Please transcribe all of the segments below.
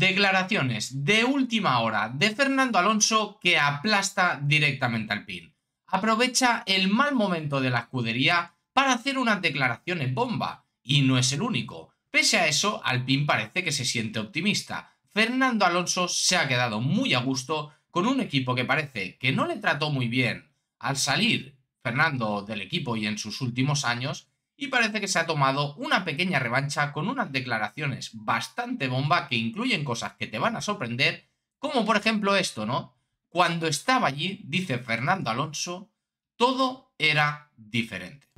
Declaraciones de última hora de Fernando Alonso que aplasta directamente al pin. Aprovecha el mal momento de la escudería para hacer unas declaraciones bomba, y no es el único. Pese a eso, al PIN parece que se siente optimista. Fernando Alonso se ha quedado muy a gusto con un equipo que parece que no le trató muy bien. Al salir Fernando del equipo y en sus últimos años, y parece que se ha tomado una pequeña revancha con unas declaraciones bastante bomba que incluyen cosas que te van a sorprender, como por ejemplo esto, ¿no? Cuando estaba allí, dice Fernando Alonso, todo era diferente.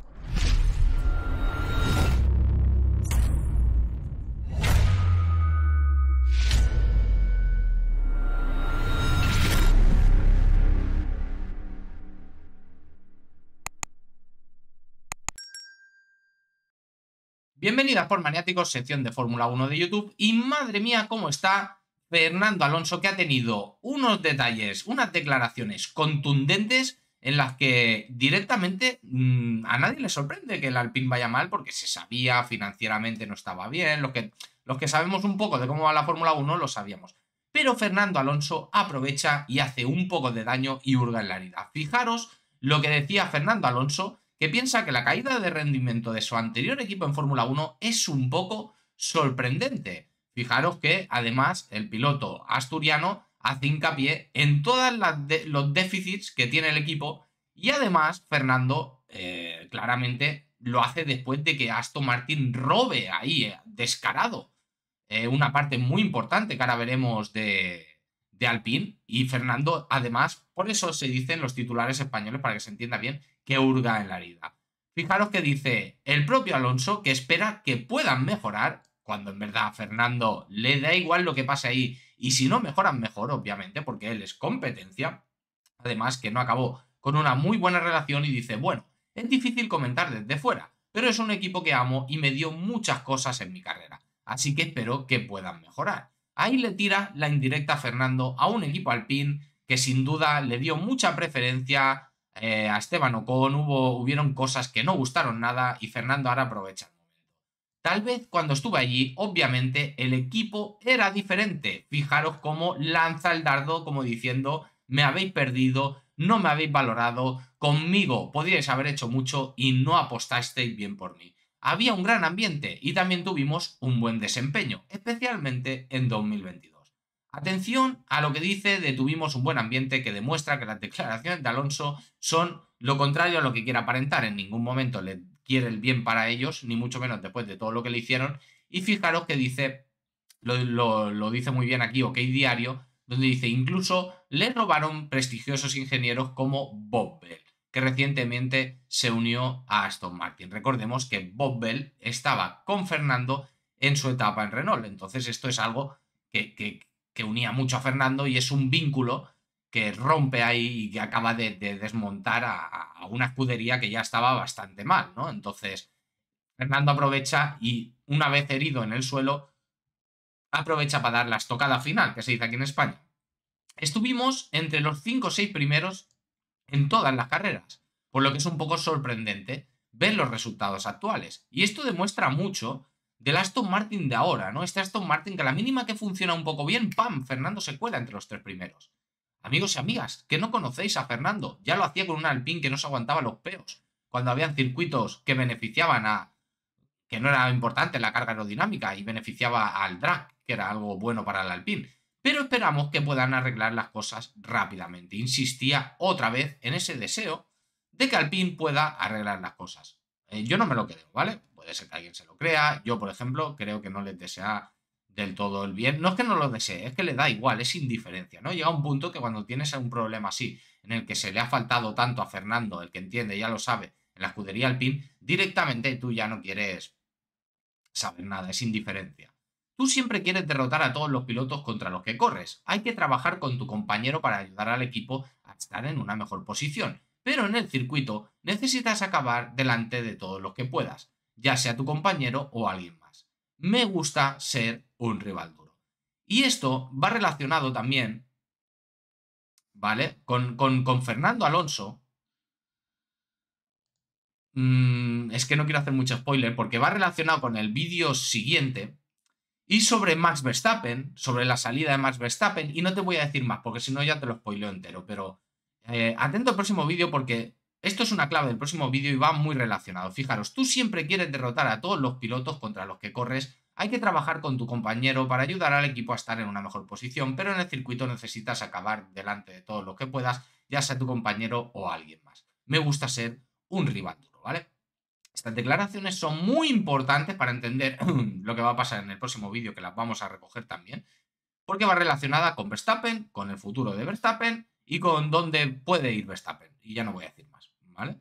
Bienvenidas por Maniáticos, sección de Fórmula 1 de YouTube. Y madre mía, cómo está Fernando Alonso, que ha tenido unos detalles, unas declaraciones contundentes en las que directamente mm, a nadie le sorprende que el Alpine vaya mal porque se sabía financieramente no estaba bien, los que, los que sabemos un poco de cómo va la Fórmula 1 lo sabíamos. Pero Fernando Alonso aprovecha y hace un poco de daño y hurga en la herida. Fijaros lo que decía Fernando Alonso que piensa que la caída de rendimiento de su anterior equipo en Fórmula 1 es un poco sorprendente. Fijaros que además el piloto asturiano hace hincapié en todos los déficits que tiene el equipo y además Fernando eh, claramente lo hace después de que Aston Martin robe ahí, eh, descarado, eh, una parte muy importante que ahora veremos de, de y Fernando, además, por eso se dicen los titulares españoles, para que se entienda bien, que hurga en la herida. Fijaros que dice el propio Alonso que espera que puedan mejorar, cuando en verdad a Fernando le da igual lo que pase ahí, y si no mejoran mejor, obviamente, porque él es competencia, además que no acabó con una muy buena relación y dice, bueno, es difícil comentar desde fuera, pero es un equipo que amo y me dio muchas cosas en mi carrera, así que espero que puedan mejorar. Ahí le tira la indirecta a Fernando a un equipo alpín que sin duda le dio mucha preferencia eh, a Esteban Ocon, hubo, hubieron cosas que no gustaron nada y Fernando ahora aprovecha Tal vez cuando estuve allí, obviamente el equipo era diferente. Fijaros cómo lanza el dardo como diciendo, me habéis perdido, no me habéis valorado, conmigo podíais haber hecho mucho y no apostasteis bien por mí había un gran ambiente y también tuvimos un buen desempeño, especialmente en 2022. Atención a lo que dice de tuvimos un buen ambiente que demuestra que las declaraciones de Alonso son lo contrario a lo que quiere aparentar. En ningún momento le quiere el bien para ellos, ni mucho menos después de todo lo que le hicieron. Y fijaros que dice, lo, lo dice muy bien aquí, OK Diario, donde dice, incluso le robaron prestigiosos ingenieros como Bob Bell que recientemente se unió a Aston Martin. Recordemos que Bob Bell estaba con Fernando en su etapa en Renault, entonces esto es algo que, unía mucho a Fernando y es un vínculo que rompe ahí y que acaba de, desmontar a, una escudería que ya estaba bastante mal, ¿no? Entonces, Fernando aprovecha y una vez herido en el suelo, aprovecha para dar la estocada final, que se dice aquí en España. Estuvimos entre los cinco o seis primeros en todas las carreras, por lo que es un poco sorprendente ver los resultados actuales. Y esto demuestra mucho del Aston Martin de ahora, ¿no? Este Aston Martin que a la mínima que funciona un poco bien, ¡pam! Fernando se cuela entre los tres primeros. Amigos y amigas, que no conocéis a Fernando, ya lo hacía con un Alpine que no se aguantaba los peos, cuando habían circuitos que beneficiaban a... que no era importante la carga aerodinámica y beneficiaba al drag, que era algo bueno para el Alpine pero esperamos que puedan arreglar las cosas rápidamente. Insistía otra vez en ese deseo de que Alpine pueda arreglar las cosas. Eh, yo no me lo creo, ¿vale? Puede ser que alguien se lo crea. Yo, por ejemplo, creo que no le desea del todo el bien. No es que no lo desee, es que le da igual, es indiferencia, ¿no? Llega un punto que cuando tienes un problema así, en el que se le ha faltado tanto a Fernando, el que entiende, ya lo sabe, en la escudería Alpine, directamente tú ya no quieres saber nada, es indiferencia. Tú siempre quieres derrotar a todos los pilotos contra los que corres. Hay que trabajar con tu compañero para ayudar al equipo a estar en una mejor posición. Pero en el circuito necesitas acabar delante de todos los que puedas, ya sea tu compañero o alguien más. Me gusta ser un rival duro. Y esto va relacionado también, ¿vale? Con, con Fernando Alonso. Mm, es que no quiero hacer mucho spoiler porque va relacionado con el vídeo siguiente y sobre Max Verstappen, sobre la salida de Max Verstappen, y no te voy a decir más, porque si no ya te lo spoileo entero, pero eh, atento al próximo vídeo porque esto es una clave del próximo vídeo y va muy relacionado. Fijaros, tú siempre quieres derrotar a todos los pilotos contra los que corres, hay que trabajar con tu compañero para ayudar al equipo a estar en una mejor posición, pero en el circuito necesitas acabar delante de todos los que puedas, ya sea tu compañero o alguien más. Me gusta ser un rival duro, ¿vale? Estas declaraciones son muy importantes para entender lo que va a pasar en el próximo vídeo, que las vamos a recoger también, porque va relacionada con Verstappen, con el futuro de Verstappen y con dónde puede ir Verstappen. Y ya no voy a decir más, ¿vale?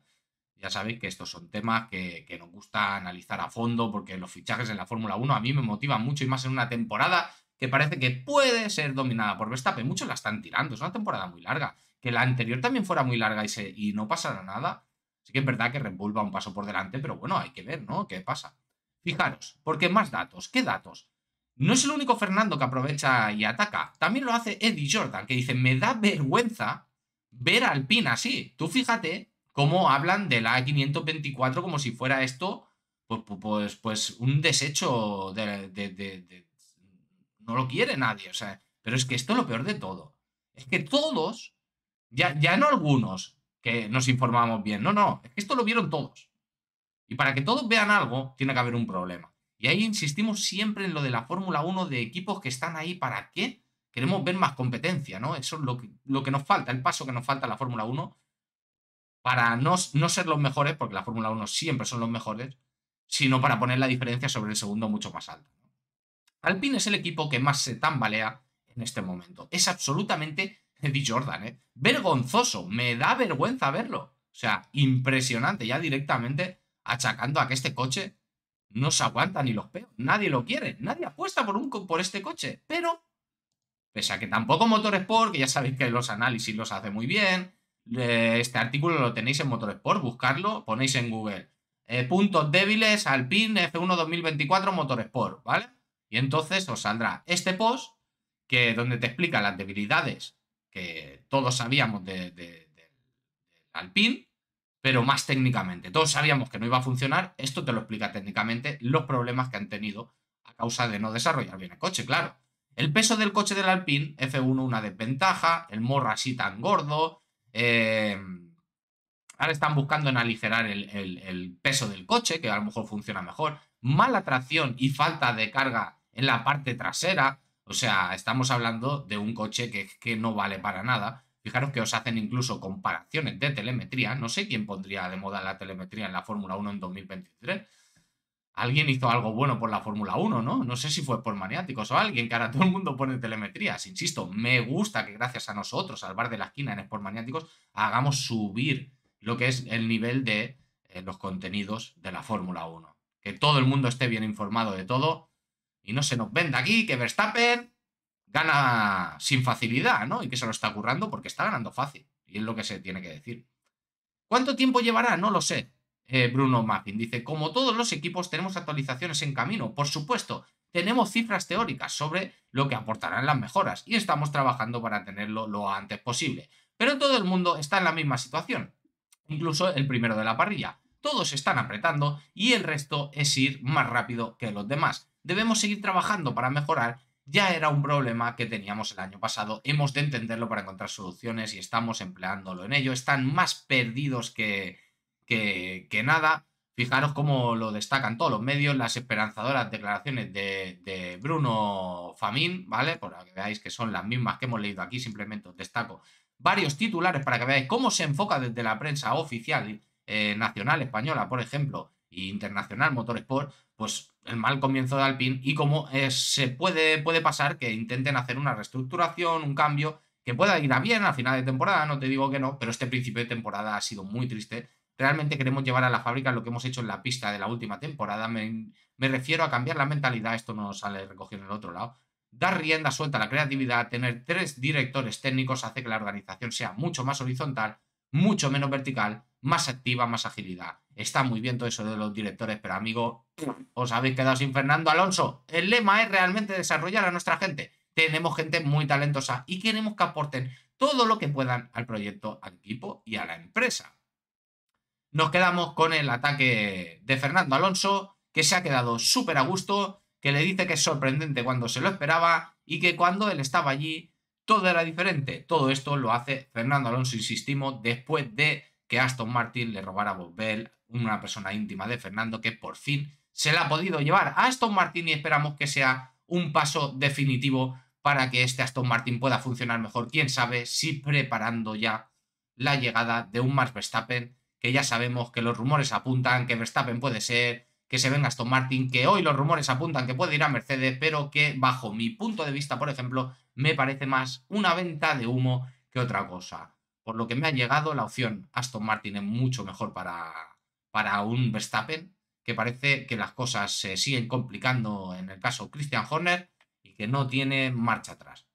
Ya sabéis que estos son temas que, nos gusta analizar a fondo porque los fichajes en la Fórmula 1 a mí me motivan mucho y más en una temporada que parece que puede ser dominada por Verstappen. Muchos la están tirando, es una temporada muy larga. Que la anterior también fuera muy larga y, y no pasara nada, Así que es verdad que Red va un paso por delante, pero bueno, hay que ver, ¿no? ¿Qué pasa? Fijaros, porque más datos, ¿qué datos? No es el único Fernando que aprovecha y ataca. También lo hace Eddie Jordan, que dice, me da vergüenza ver al Alpina así. Tú fíjate cómo hablan de la 524 e como si fuera esto, pues, pues, pues, pues un desecho de, No lo quiere nadie, o sea. Pero es que esto es lo peor de todo. Es que todos, ya, ya no algunos, que nos informamos bien. No, no, esto lo vieron todos. Y para que todos vean algo, tiene que haber un problema. Y ahí insistimos siempre en lo de la Fórmula 1 de equipos que están ahí para qué. Queremos ver más competencia, ¿no? Eso es lo que, lo que nos falta, el paso que nos falta a la Fórmula 1 para no, no ser los mejores, porque la Fórmula 1 siempre son los mejores, sino para poner la diferencia sobre el segundo mucho más alto. Alpine es el equipo que más se tambalea en este momento. Es absolutamente Eddie Jordan, ¿eh? Vergonzoso, me da vergüenza verlo. O sea, impresionante, ya directamente achacando a que este coche no se aguanta ni los peos. Nadie lo quiere, nadie apuesta por, un, por este coche. Pero, pese a que tampoco Motorsport, que ya sabéis que los análisis los hace muy bien, este artículo lo tenéis en Motorsport, buscarlo, ponéis en Google. Eh, puntos débiles, Alpine F1 2024 Motorsport, ¿vale? Y entonces os saldrá este post, que donde te explica las debilidades que todos sabíamos de, de, Alpine, pero más técnicamente. Todos sabíamos que no iba a funcionar, esto te lo explica técnicamente los problemas que han tenido a causa de no desarrollar bien el coche, claro. El peso del coche del Alpine, F1 una desventaja, el morro así tan gordo, eh, ahora están buscando en aligerar el, el, peso del coche, que a lo mejor funciona mejor, mala tracción y falta de carga en la parte trasera, o sea, estamos hablando de un coche que, que no vale para nada. Fijaros que os hacen incluso comparaciones de telemetría. No sé quién pondría de moda la telemetría en la Fórmula 1 en 2023. Alguien hizo algo bueno por la Fórmula 1, ¿no? No sé si fue por maniáticos o alguien, que ahora todo el mundo pone telemetrías. Pues insisto, me gusta que gracias a nosotros, al bar de la esquina en Sport Maniáticos, hagamos subir lo que es el nivel de eh, los contenidos de la Fórmula 1. Que todo el mundo esté bien informado de todo y no se nos venda aquí que Verstappen gana sin facilidad, ¿no? Y que se lo está currando porque está ganando fácil. Y es lo que se tiene que decir. ¿Cuánto tiempo llevará? No lo sé. Eh, Bruno Mappin dice, como todos los equipos tenemos actualizaciones en camino, por supuesto, tenemos cifras teóricas sobre lo que aportarán las mejoras y estamos trabajando para tenerlo lo antes posible. Pero todo el mundo está en la misma situación, incluso el primero de la parrilla. Todos están apretando y el resto es ir más rápido que los demás debemos seguir trabajando para mejorar, ya era un problema que teníamos el año pasado, hemos de entenderlo para encontrar soluciones y estamos empleándolo en ello, están más perdidos que, que, nada. Fijaros cómo lo destacan todos los medios, las esperanzadoras declaraciones de, de Bruno Famín, ¿vale? Para que veáis que son las mismas que hemos leído aquí, simplemente os destaco varios titulares para que veáis cómo se enfoca desde la prensa oficial eh, nacional española, por ejemplo, internacional, Motorsport, pues el mal comienzo de Alpine y como es eh, se puede, puede pasar que intenten hacer una reestructuración, un cambio, que pueda ir a bien al final de temporada, no te digo que no, pero este principio de temporada ha sido muy triste. Realmente queremos llevar a la fábrica lo que hemos hecho en la pista de la última temporada. Me, refiero a cambiar la mentalidad, esto no sale recogido en el otro lado. Dar rienda suelta a la creatividad, tener tres directores técnicos hace que la organización sea mucho más horizontal, mucho menos vertical más activa, más agilidad. Está muy bien todo eso de los directores, pero amigo, os habéis quedado sin Fernando Alonso. El lema es realmente desarrollar a nuestra gente. Tenemos gente muy talentosa y queremos que aporten todo lo que puedan al proyecto, al equipo y a la empresa. Nos quedamos con el ataque de Fernando Alonso, que se ha quedado súper a gusto, que le dice que es sorprendente cuando se lo esperaba y que cuando él estaba allí todo era diferente. Todo esto lo hace Fernando Alonso, insistimos, después de que Aston Martin le robara a Bob Bell, una persona íntima de Fernando, que por fin se la ha podido llevar a Aston Martin y esperamos que sea un paso definitivo para que este Aston Martin pueda funcionar mejor, quién sabe, si preparando ya la llegada de un Max Verstappen, que ya sabemos que los rumores apuntan que Verstappen puede ser, que se venga Aston Martin, que hoy los rumores apuntan que puede ir a Mercedes, pero que bajo mi punto de vista, por ejemplo, me parece más una venta de humo que otra cosa. Por lo que me ha llegado la opción Aston Martin es mucho mejor para, para un Verstappen, que parece que las cosas se siguen complicando en el caso Christian Horner y que no tiene marcha atrás.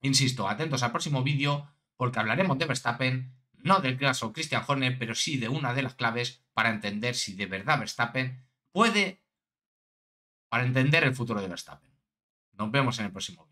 Insisto, atentos al próximo vídeo porque hablaremos de Verstappen, no del caso Christian Horner, pero sí de una de las claves para entender si de verdad Verstappen puede, para entender el futuro de Verstappen. Nos vemos en el próximo vídeo.